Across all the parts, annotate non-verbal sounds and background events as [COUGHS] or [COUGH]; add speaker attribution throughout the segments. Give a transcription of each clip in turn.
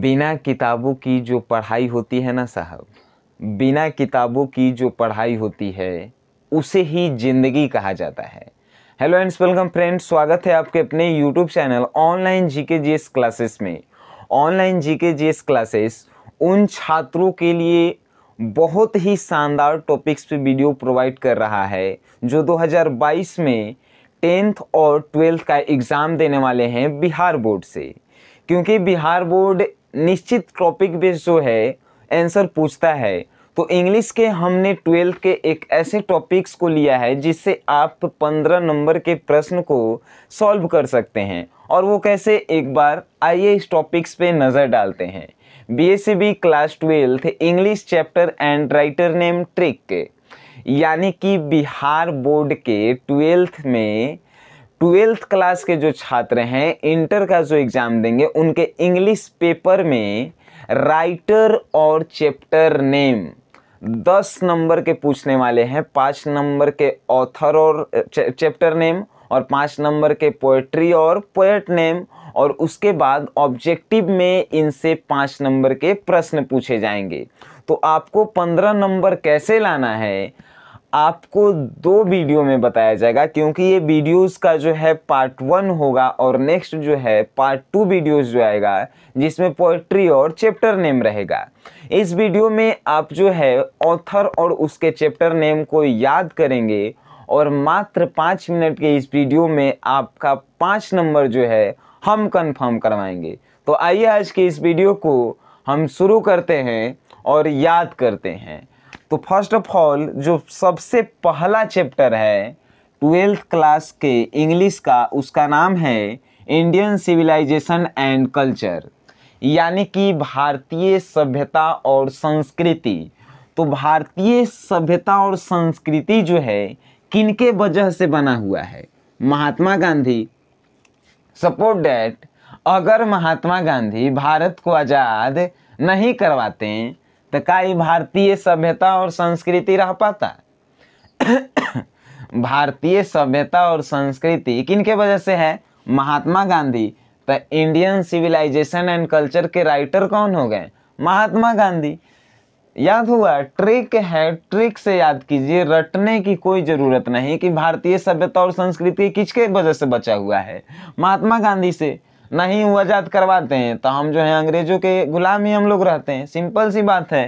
Speaker 1: बिना किताबों की जो पढ़ाई होती है ना साहब बिना किताबों की जो पढ़ाई होती है उसे ही ज़िंदगी कहा जाता है हेलो एंड वेलकम फ्रेंड्स स्वागत है आपके अपने YouTube channel online G K G S classes में online G K G S classes उन छात्रों के लिए बहुत ही शानदार टॉपिक्स पे वीडियो प्रोवाइड कर रहा है जो दो में टेंथ और ट्वेल्थ का एग्ज़ाम देने वाले हैं बिहार बोर्ड से क्योंकि बिहार बोर्ड निश्चित टॉपिक बेस जो है आंसर पूछता है तो इंग्लिश के हमने ट्वेल्थ के एक ऐसे टॉपिक्स को लिया है जिससे आप पंद्रह नंबर के प्रश्न को सॉल्व कर सकते हैं और वो कैसे एक बार आइए इस टॉपिक्स पे नज़र डालते हैं B S E B class twelfth English chapter and writer name trick यानी कि बिहार बोर्ड के ट्वेल्थ में ट्वेल्थ क्लास के जो छात्र हैं इंटर का जो एग्ज़ाम देंगे उनके इंग्लिश पेपर में राइटर और चैप्टर नेम दस नंबर के पूछने वाले हैं पाँच नंबर के ऑथर और चैप्टर नेम और पाँच नंबर के पोएट्री और पोएट नेम और उसके बाद ऑब्जेक्टिव में इनसे पाँच नंबर के प्रश्न पूछे जाएंगे तो आपको पंद्रह नंबर कैसे लाना है आपको दो वीडियो में बताया जाएगा क्योंकि ये वीडियोस का जो है पार्ट वन होगा और नेक्स्ट जो है पार्ट टू वीडियोस जो आएगा जिसमें पोइट्री और चैप्टर नेम रहेगा इस वीडियो में आप जो है ऑथर और उसके चैप्टर नेम को याद करेंगे और मात्र पाँच मिनट के इस वीडियो में आपका पाँच नंबर जो है हम कन्फर्म करवाएंगे तो आइए आज के इस वीडियो को हम शुरू करते हैं और याद करते हैं तो फर्स्ट ऑफ ऑल जो सबसे पहला चैप्टर है ट्वेल्थ क्लास के इंग्लिश का उसका नाम है इंडियन सिविलाइजेशन एंड कल्चर यानी कि भारतीय सभ्यता और संस्कृति तो भारतीय सभ्यता और संस्कृति जो है किनके वजह से बना हुआ है महात्मा गांधी सपोर्ट डैट अगर महात्मा गांधी भारत को आज़ाद नहीं करवाते तो का भारतीय सभ्यता और संस्कृति रह पाता [COUGHS] भारतीय सभ्यता और संस्कृति किन के वजह से है महात्मा गांधी तो इंडियन सिविलाइजेशन एंड कल्चर के राइटर कौन हो गए महात्मा गांधी याद हुआ ट्रिक है ट्रिक से याद कीजिए रटने की कोई ज़रूरत नहीं कि भारतीय सभ्यता और संस्कृति किसके वजह से बचा हुआ है महात्मा गांधी से ना ही वो आज़ाद करवाते हैं तो हम जो है अंग्रेज़ों के गुलाम ही हम लोग रहते हैं सिंपल सी बात है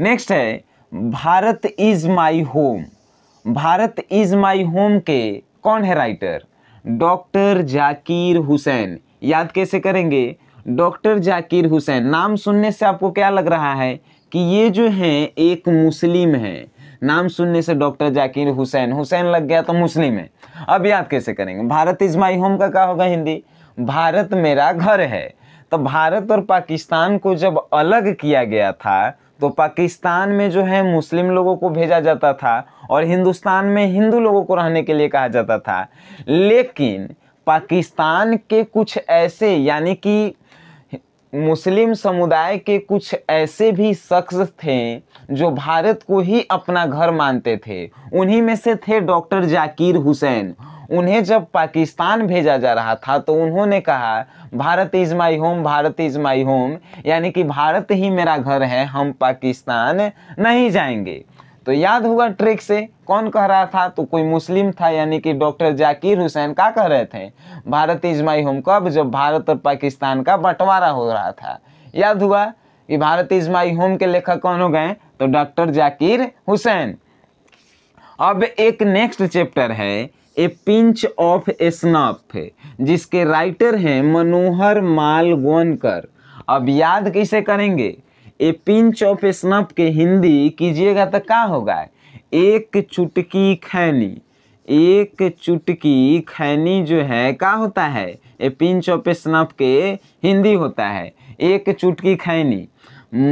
Speaker 1: नेक्स्ट है Bharat is my home Bharat is my home के कौन है राइटर डॉक्टर जाकिर हुसैन याद कैसे करेंगे डॉक्टर जाकिर हुसैन नाम सुनने से आपको क्या लग रहा है कि ये जो हैं एक मुस्लिम हैं नाम सुनने से डॉक्टर जाकिर हुसैन हुसैन लग गया तो मुस्लिम है अब याद कैसे करेंगे भारत इज़ माई होम का क्या होगा हिंदी भारत मेरा घर है तो भारत और पाकिस्तान को जब अलग किया गया था तो पाकिस्तान में जो है मुस्लिम लोगों को भेजा जाता था और हिंदुस्तान में हिंदू लोगों को रहने के लिए कहा जाता था लेकिन पाकिस्तान के कुछ ऐसे यानी कि मुस्लिम समुदाय के कुछ ऐसे भी शख्स थे जो भारत को ही अपना घर मानते थे उन्हीं में से थे डॉक्टर जाकिर हुसैन उन्हें जब पाकिस्तान भेजा जा रहा था तो उन्होंने कहा Bharat is my home Bharat is my home यानी कि भारत ही मेरा घर है हम पाकिस्तान नहीं जाएंगे तो याद हुआ ट्रिक से कौन कह रहा था तो कोई मुस्लिम था यानी कि डॉक्टर जाकिर हुसैन का कह रहे थे भारत इज माई होम कब जब भारत और पाकिस्तान का बंटवारा हो रहा था याद हुआ कि भारत इज माई होम के लेखक कौन हो गए तो डॉक्टर जाकिर हुसैन अब एक नेक्स्ट चैप्टर है ए पिंच ऑफ स्नफ जिसके राइटर हैं मनोहर मालगोनकर अब याद कैसे करेंगे ए पिंच ऑफ स्नप के हिंदी कीजिएगा तो का होगा एक चुटकी खैनी एक चुटकी खैनी जो है का होता है ए पिंच ऑफ स्नप के हिंदी होता है एक चुटकी खैनी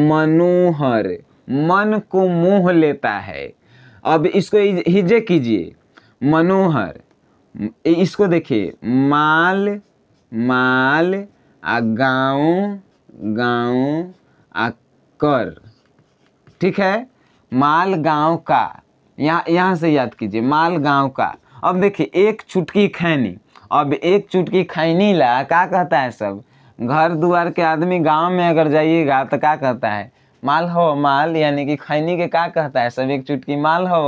Speaker 1: मनोहर मन को मोह लेता है अब इसको हिजे कीजिए मनोहर इसको देखिए माल माल आ गाँव गाँव आ कर ठीक है माल गांव का यहाँ यहाँ से याद कीजिए माल गांव का अब देखिए एक चुटकी खैनी अब एक चुटकी खैनी ला क्या कहता है सब घर द्वार के आदमी गांव में अगर जाइएगा तो क्या कहता है माल हो माल यानी कि खैनी के क्या कहता है सब एक चुटकी माल हो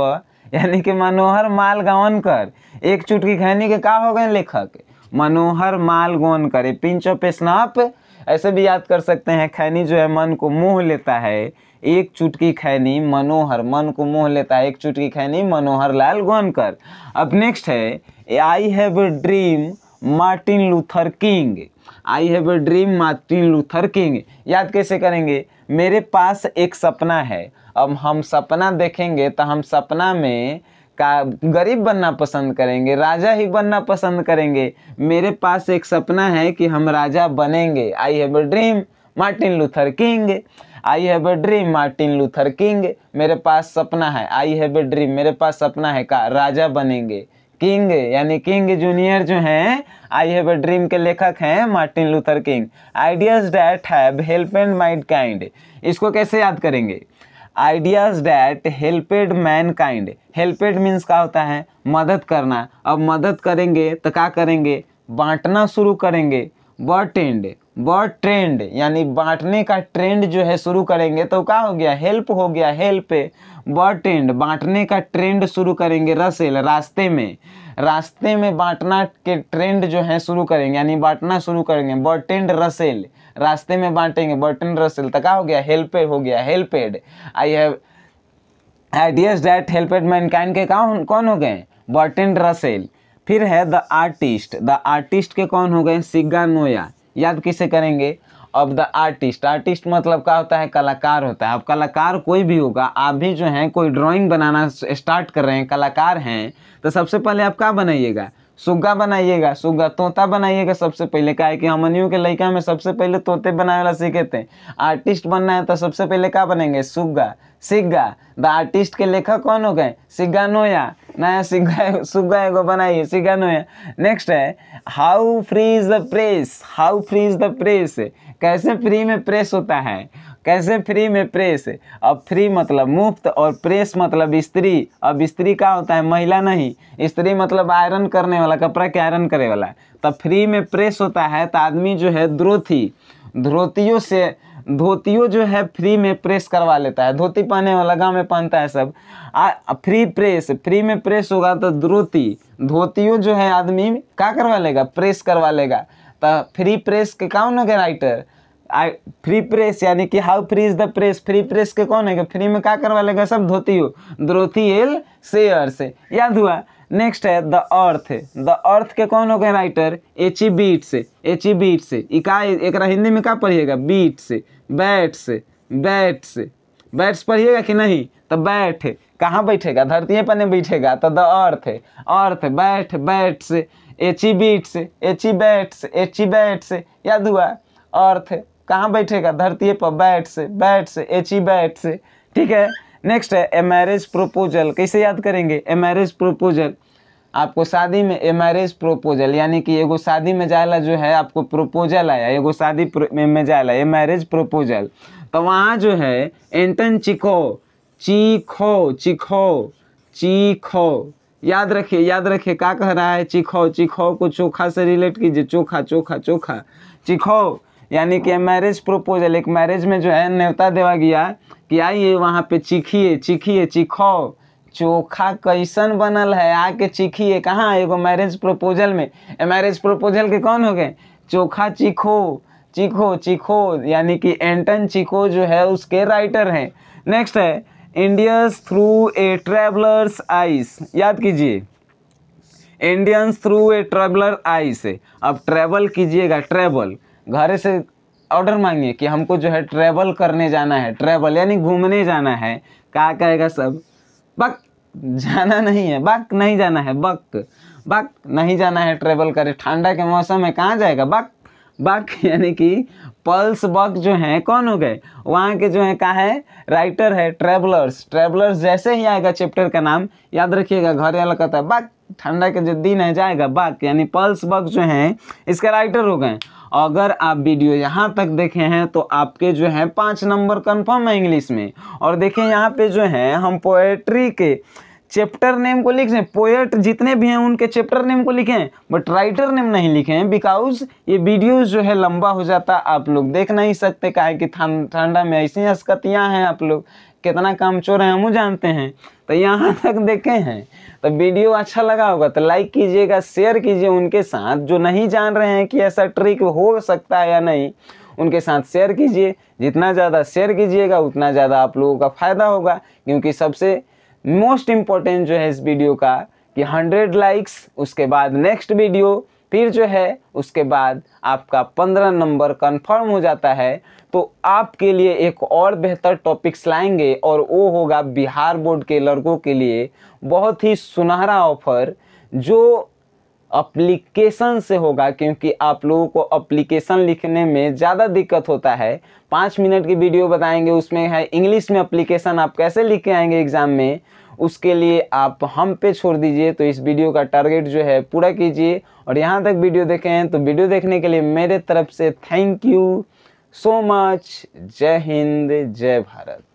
Speaker 1: यानी कि मनोहर माल गावन कर एक चुटकी खैनी के का हो गए लेखक मनोहर माल गौन करे पिंच ऑफ स्नप ऐसे भी याद कर सकते हैं खैनी जो है मन को मोह लेता है एक चुटकी खैनी मनोहर मन को मोह लेता है एक चुटकी खैनी मनोहर लाल गोनकर अब नेक्स्ट है I have a dream Martin Luther King I have a dream Martin Luther King याद कैसे करेंगे मेरे पास एक सपना है अब हम सपना देखेंगे तो हम सपना में का गरीब बनना पसंद करेंगे राजा ही बनना पसंद करेंगे मेरे पास एक सपना है कि हम राजा बनेंगे I have a dream Martin Luther King I have a dream Martin Luther King मेरे पास सपना है आई हैव अ ड्रीम मेरे पास सपना है का राजा बनेंगे किंग यानी किंग जूनियर जो हैं आई हैव अ ड्रीम के लेखक हैं Martin Luther King ideas that have help and mind kind इसको कैसे याद करेंगे ideas that helped mankind helped means क्या होता है मदद करना अब मदद करेंगे तो क्या करेंगे बांटना शुरू करेंगे ब टेंड ब ट्रेंड यानी बांटने का ट्रेंड जो है शुरू करेंगे तो क्या हो गया हेल्प हो गया हेल्प ब टेंड बांटने का ट्रेंड शुरू करेंगे रसेल रास्ते में रास्ते में बांटना के ट्रेंड जो है शुरू करेंगे यानी बांटना शुरू करेंगे ब टेंड रसेल रास्ते में बांटेंगे बर्टन रसल क्या हो गया हेल्पेड हो गया helped I have ideas that helped mankind के कौन कौन हो गए बर्टन रसेल फिर है द आर्टिस्ट द आर्टिस्ट के कौन हो गए सिग्गा नोया याद किसे करेंगे अब द आर्टिस्ट आर्टिस्ट मतलब क्या होता है कलाकार होता है अब कलाकार कोई भी होगा आप भी जो हैं कोई ड्राइंग बनाना स्टार्ट कर रहे हैं कलाकार हैं तो सबसे पहले आप क्या बनाइएगा सुग्गा बनाइएगा सुग्गा तोता बनाइएगा सबसे पहले क्या है कि हमनियों के लड़का में सबसे पहले तोते बनाए वाला सीखे थे आर्टिस्ट बनना है तो सबसे पहले क्या बनेंगे सुग्गा सिग्गा द आर्टिस्ट के लेखक कौन हो गए सिग्गा नोया नया सिग्गा सुग्गा एगो बनाइए सिग्गा नोया नेक्स्ट है how free is the press how free is the press कैसे फ्री में प्रेस होता है कैसे फ्री में प्रेस अब फ्री मतलब मुफ्त और प्रेस मतलब स्त्री अब स्त्री का होता है महिला नहीं स्त्री मतलब आयरन करने वाला कपड़ा के आयरन करने वाला तो फ्री में प्रेस होता है तो आदमी जो है ध्रोथी ध्रोतियों से धोतियों जो है फ्री में प्रेस करवा लेता है धोती पहने वाला गाँव में पहनता है सब आ, फ्री प्रेस फ्री में प्रेस होगा तो ध्रोती धोतियों जो है आदमी क्या करवा लेगा प्रेस करवा लेगा तो फ्री प्रेस के कौन है राइटर आई फ्री प्रेस यानी कि how free is the press free press के कौन है फ्री में क्या करवा लेगा सब धोती हो द्रोथी एल से से याद हुआ नेक्स्ट है द अर्थ द अर्थ के कौन हो गए writer H E Bates H E Bates इका एक हिंदी में क्या पढ़िएगा बीट से बैट से बैट से बैट्स पढ़िएगा कि नहीं तो बैठ कहाँ बैठेगा धरती पर नहीं बैठेगा तो द अर्थ अर्थ बैठ बैट से H E H E beats bats H E bats याद हुआ अर्थ कहाँ बैठेगा धरती पर बैट्स बैट्स एची बैट्स ठीक है नेक्स्ट है ए मैरिज प्रोपोजल कैसे याद करेंगे ए मैरिज प्रोपोजल आपको शादी में ए मैरिज प्रोपोजल यानी कि एगो शादी में जाला जो है आपको प्रोपोजल आया एगो शादी में जाला ए मैरिज प्रोपोजल तो वहाँ जो है एंटन चिको चीखो चिखो चीखो याद रखिए याद रखिए क्या कह रहा है चिखो चिखो को चोखा से रिलेट कीजिए चोखा चोखा चोखा चिखो यानी कि मैरिज प्रपोजल एक मैरिज में जो है न्योता देवा गया कि आइए वहाँ पे चिखिए चिखिए चिखो चोखा कैसन बनल है आके चिखिए कहाँ एगो मैरिज प्रपोजल में मैरिज प्रपोजल के कौन हो गए चोखा चिखो चिखो चिखो यानी कि एंटन चिखो जो है उसके राइटर हैं नेक्स्ट है Indians through a traveller's eyes याद कीजिए Indians through a traveller eyes अब ट्रैवल कीजिएगा ट्रेवल घर से ऑर्डर मांगिए कि हमको जो है ट्रैवल करने जाना है ट्रेवल यानी घूमने जाना है क्या कहेगा सब बक जाना नहीं है बक नहीं जाना है बक बक नहीं जाना है ट्रेवल करे ठंडा के मौसम में कहाँ जाएगा बक बक [LAUGHS] यानी कि पल्स बक जो हैं कौन हो गए वहाँ के जो हैं कहा है राइटर है ट्रेवलर्स ट्रेवलर्स जैसे ही आएगा चैप्टर का नाम याद रखिएगा घर या लगता है बक ठंडा के जो दिन है जाएगा बक यानी पल्स बग जो हैं इसके राइटर हो गए अगर आप वीडियो यहाँ तक देखे हैं तो आपके जो हैं पाँच नंबर कन्फर्म है इंग्लिश में और देखें यहाँ पे जो हैं हम पोएट्री के चैप्टर नेम को लिखें पोएट जितने भी हैं उनके चैप्टर नेम को लिखें बट राइटर नेम नहीं लिखें बिकॉज ये वीडियोस जो है लंबा हो जाता आप लोग देख नहीं सकते काहे कि ठंडा में ऐसी हस्कतियाँ हैं आप लोग कितना काम चोर हैं हम जानते हैं तो यहाँ तक देखे हैं तो वीडियो अच्छा लगा होगा तो लाइक कीजिएगा शेयर कीजिए उनके साथ जो नहीं जान रहे हैं कि ऐसा ट्रिक हो सकता है या नहीं उनके साथ शेयर कीजिए जितना ज़्यादा शेयर कीजिएगा उतना ज़्यादा आप लोगों का फ़ायदा होगा क्योंकि सबसे मोस्ट इम्पॉर्टेंट जो है इस वीडियो का कि 100 लाइक्स उसके बाद नेक्स्ट वीडियो फिर जो है उसके बाद आपका पंद्रह नंबर कंफर्म हो जाता है तो आपके लिए एक और बेहतर टॉपिक्स लाएंगे और वो होगा बिहार बोर्ड के लड़कों के लिए बहुत ही सुनहरा ऑफर जो अप्लीकेशन से होगा क्योंकि आप लोगों को अप्लीकेशन लिखने में ज़्यादा दिक्कत होता है पाँच मिनट की वीडियो बताएंगे उसमें है इंग्लिश में अप्लीकेशन आप कैसे लिख के आएंगे एग्ज़ाम में उसके लिए आप हम पे छोड़ दीजिए तो इस वीडियो का टारगेट जो है पूरा कीजिए और यहाँ तक वीडियो देखे हैं तो वीडियो देखने के लिए मेरे तरफ से थैंक यू सो मच जय हिंद जय भारत